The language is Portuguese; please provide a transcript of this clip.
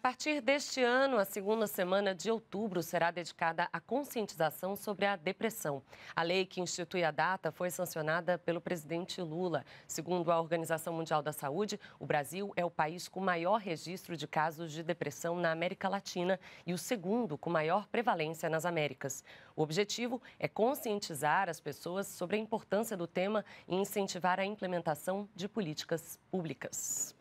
partir deste ano, a segunda semana de outubro será dedicada à conscientização sobre a depressão. A lei que institui a data foi sancionada pelo presidente Lula. Segundo a Organização Mundial da Saúde, o Brasil é o país com maior registro de casos de depressão na América Latina e o segundo com maior prevalência nas Américas. O objetivo é conscientizar as pessoas sobre a importância do tema e incentivar a implementação de políticas públicas.